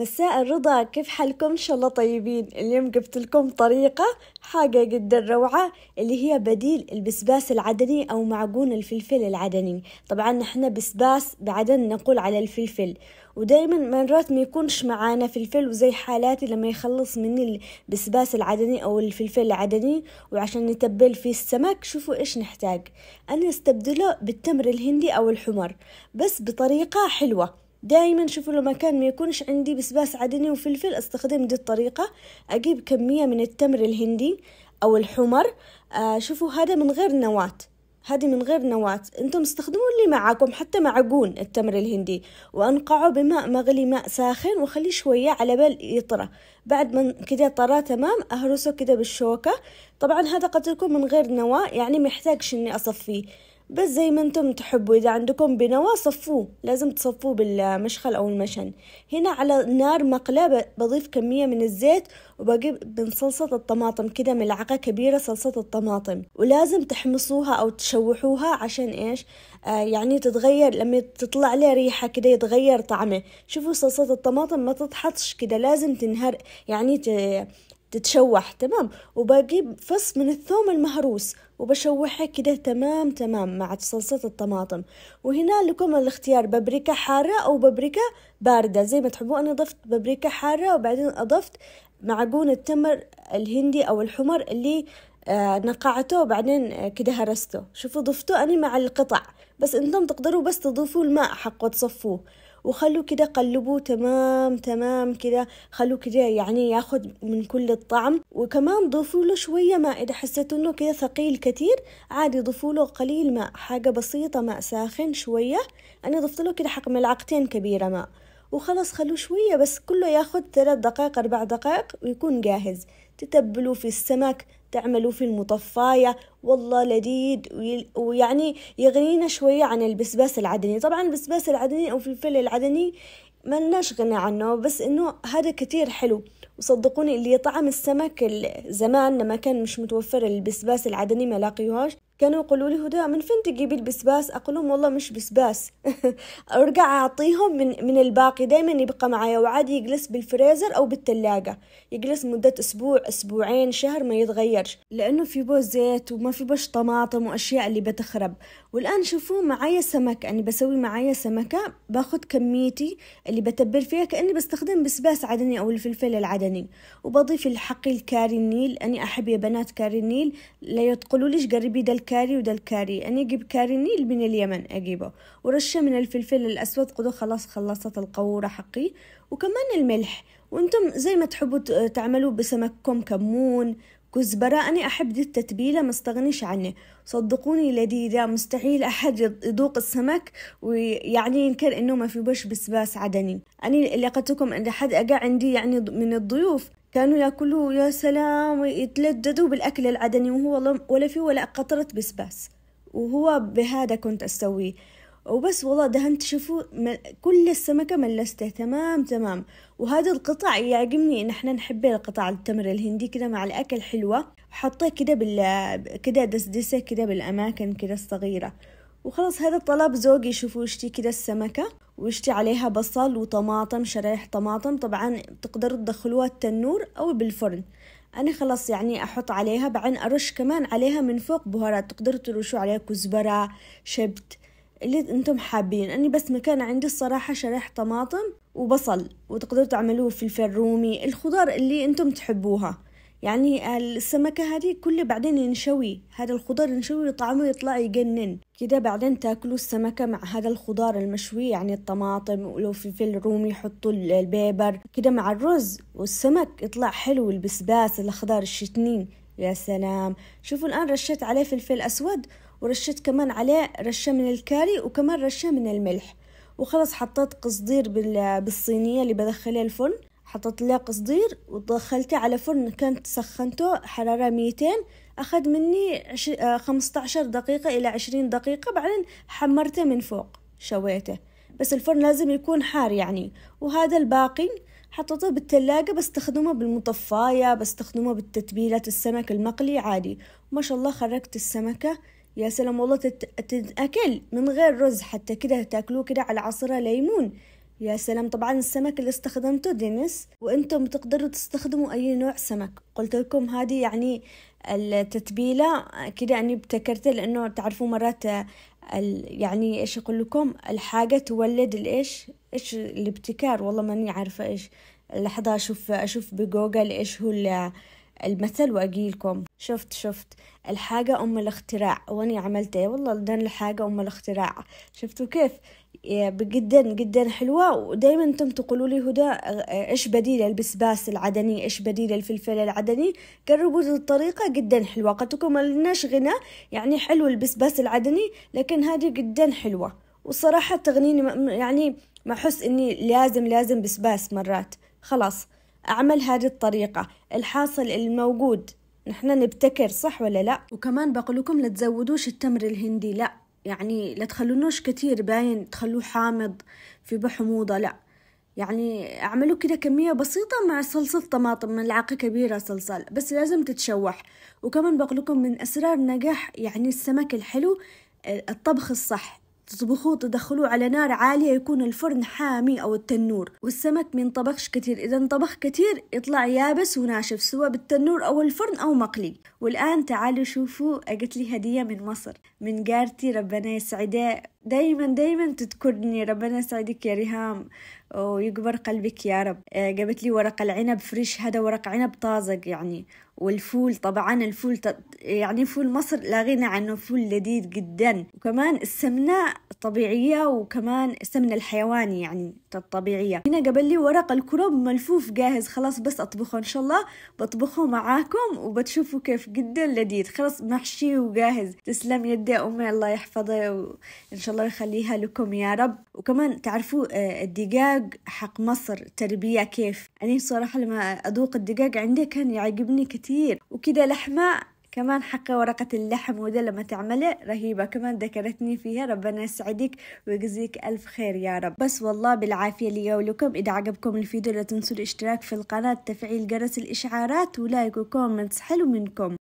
مساء الرضا كيف حالكم ان شاء الله طيبين اليوم جبت لكم طريقة حاجة جدا روعة اللي هي بديل البسباس العدني او معجون الفلفل العدني طبعا نحن بسباس بعدن نقول على الفلفل ودايما مرات ما يكونش معانا فلفل وزي حالاتي لما يخلص مني البسباس العدني او الفلفل العدني وعشان نتبل فيه السمك شوفوا ايش نحتاج انا استبدله بالتمر الهندي او الحمر بس بطريقة حلوة دائما شوفوا لما مكان ما يكونش عندي بسباس عدني وفلفل استخدم دي الطريقة أجيب كمية من التمر الهندي أو الحمر آه شوفوا هذا من غير نواة هذه من غير نواة انتم استخدموا اللي معاكم حتى معجون التمر الهندي وانقعه بماء مغلي ماء ساخن وخليه شوية على بال يطرى بعد ما كده طرى تمام اهرسه كده بالشوكة طبعا هذا قد يكون من غير نواة يعني محتاجش اني اصفيه بس زي ما انتم تحبوا اذا عندكم بنوى صفوه لازم تصفوه بالمشخل او المشن هنا على نار مقلة بضيف كمية من الزيت وبجيب من صلصة الطماطم كده ملعقة كبيرة صلصة الطماطم ولازم تحمصوها او تشوحوها عشان ايش آه يعني تتغير لما تطلع لها ريحة كده يتغير طعمه شوفوا صلصة الطماطم ما تتحطش كده لازم تنهر يعني ت... تتشوح تمام وبجيب فص من الثوم المهروس وبشوحها كده تمام تمام مع صلصة الطماطم وهنا لكم الاختيار بابريكا حارة أو بابريكا باردة زي ما تحبوا أنا ضفت بابريكا حارة وبعدين أضفت معجون التمر الهندي أو الحمر اللي آه، نقعته وبعدين آه، كده هرسته شوفوا ضفته أنا مع القطع بس أنتم تقدروا بس تضيفوا الماء حقه وتصفوه وخلوه كده قلبوه تمام تمام كده خلوه كده يعني ياخد من كل الطعم وكمان ضيفوا له شوية ماء إذا حسيتوا إنه كده ثقيل كتير عادي ضيفوا له قليل ماء حاجة بسيطة ماء ساخن شوية أنا ضفت له كده حق ملعقتين كبيرة ماء وخلص خلوه شوية بس كله ياخد ثلاث دقائق أربع دقائق ويكون جاهز تتبلوا في السمك تعملوا في المطفاية والله لذيذ ويعني يغنينا شوية عن البسباس العدني طبعا البسباس العدني أو الفلفل العدني لناش غنى عنه بس إنه هذا كتير حلو وصدقوني اللي طعم السمك زمان لما كان مش متوفر البسباس العدني ما لاقيوهاش كانوا يقولوا لي هدى من فين تجيبي البسباس اقول لهم والله مش بسباس ارجع اعطيهم من من الباقي دائما يبقى معايا وعادي يجلس بالفريزر او بالتلاجة يجلس مده اسبوع اسبوعين شهر ما يتغيرش لانه في بوز زيت وما في بوش طماطم واشياء اللي بتخرب والآن شوفوا معايا سمك أنا يعني بسوي معايا سمكة باخذ كميتي اللي بتبل فيها كأني بستخدم بسباس عدني أو الفلفل العدني وبضيف الحقي الكاري النيل اني أحب يا بنات كاري النيل لا تقولوا ليش قربي ده الكاري وده الكاري اني أجيب كاري النيل من اليمن أجيبه ورشة من الفلفل الأسود قدو خلاص خلصت القورة حقي وكمان الملح وانتم زي ما تحبوا تعملوا بسمككم كمون كزبرة أنا أحب دي التتبيلة مستغنيش عنه صدقوني لذيذة مستحيل أحد يذوق السمك ويعني ينكر إنه ما في بش بسباس عدني أنا اللي قلتكم عند حد أقع عندي يعني من الضيوف كانوا يأكلوا يا سلام ويتلددوا بالأكل العدني وهو ولا في ولا قطرة بسباس وهو بهذا كنت أسويه وبس والله دهنت شوفوا كل السمكة ملسته تمام تمام وهذا القطع يعجبني ان احنا نحب القطع التمر الهندي كده مع الاكل حلوة وحطيه كده بال كده دسدسه كده بالاماكن كده الصغيرة وخلاص هذا الطلب زوجي شوفوا اشتي كده السمكة واشتي عليها بصل وطماطم شرايح طماطم طبعا تقدروا تدخلوها التنور او بالفرن انا خلاص يعني احط عليها بعدين ارش كمان عليها من فوق بهارات تقدروا ترشوا عليها كزبرة شبت اللي انتم حابين اني بس مكان عندي الصراحة شريح طماطم وبصل وتقدروا تعملوه فلفل رومي الخضار اللي انتم تحبوها يعني السمكة هذه كلها بعدين ينشوي هذا الخضار ينشوي طعمه يطلع يجنن كده بعدين تاكلوا السمكة مع هذا الخضار المشوي يعني الطماطم ولو فلفل رومي حطوا البيبر كده مع الرز والسمك يطلع حلو البسباس الأخضر الشتنين يا سلام شوفوا الآن رشيت عليه فلفل أسود ورشيت كمان عليه رشة من الكاري وكمان رشة من الملح وخلص حطيت قصدير بالصينية اللي بدخلها الفرن حطيت له قصدير ودخلته على فرن كنت سخنته حرارة ميتين أخذ مني خمسة عشر دقيقة إلى عشرين دقيقة بعدين حمرته من فوق شويته بس الفرن لازم يكون حار يعني وهذا الباقي حطيته بالثلاجة بستخدمه بالمطفاية بستخدمه بالتتبيلات السمك المقلي عادي ما شاء الله خرجت السمكة يا سلام والله تتأكل من غير رز حتى كده تاكلوه كده على عصرة ليمون يا سلام طبعا السمك اللي استخدمته دينيس وانتم تقدروا تستخدموا اي نوع سمك قلت لكم هذه يعني التتبيلة كده اني ابتكرتها لانه تعرفوا مرات يعني ايش اقول لكم الحاجه تولد الايش ايش الابتكار والله ماني عارفه ايش لحظه اشوف اشوف بجوجل ايش هو المثل وأجي لكم شفت شفت الحاجة أم الاختراع وأنا عملت إيه والله ده الحاجة أم الاختراع شفتوا كيف جدا جدا حلوة ودايما انتم تقولوا لي هدى آه، ايش بديل البسباس العدني ايش بديل الفلفل العدني جربوا الطريقة جدا حلوة قد تكون غنى يعني حلو البسباس العدني لكن هذه جدا حلوة والصراحة تغنيني يعني ما احس اني لازم لازم بسباس مرات خلاص أعمل هذه الطريقة الحاصل الموجود نحن نبتكر صح ولا لا وكمان بقول لكم لا تزودوش التمر الهندي لا يعني لا تخلونوش كتير باين تخلوه حامض في بحموضة لا يعني اعملوا كده كمية بسيطة مع صلصة طماطم ملعقة كبيرة صلصة بس لازم تتشوح وكمان بقول لكم من أسرار نجاح يعني السمك الحلو آه، الطبخ الصح تطبخوه تدخلوه على نار عالية يكون الفرن حامي أو التنور والسمك طبخش كتير إذا انطبخ كتير يطلع يابس وناشف سواء بالتنور أو الفرن أو مقلي والآن تعالوا شوفوا أجت لي هدية من مصر من جارتي ربنا يسعدها دايما دايما تذكرني ربنا يسعدك يا ريهام ويكبر قلبك يا رب آه، جابت لي ورق العنب فريش هذا ورق عنب طازج يعني والفول طبعا الفول يعني فول مصر لا غنى عنه فول لذيذ جدا وكمان السمناء الطبيعية وكمان السمن الحيواني يعني الطبيعية هنا قبل لي ورق الكروب ملفوف جاهز خلاص بس أطبخه إن شاء الله بطبخه معاكم وبتشوفوا كيف جدا لذيذ خلاص محشي وجاهز تسلم يدي أمي الله يحفظها وإن شاء الله يخليها لكم يا رب وكمان تعرفوا آه، الدقاق حق مصر تربية كيف أنا صراحة لما أذوق الدقاق عندي كان يعجبني كثير وكذا لحمة كمان حق ورقة اللحم وده لما تعمله رهيبة كمان ذكرتني فيها ربنا يسعدك ويجزيك ألف خير يا رب بس والله بالعافية لي ولكم إذا عجبكم الفيديو لا تنسوا الاشتراك في القناة تفعيل جرس الإشعارات ولايك وكومنتس حلو منكم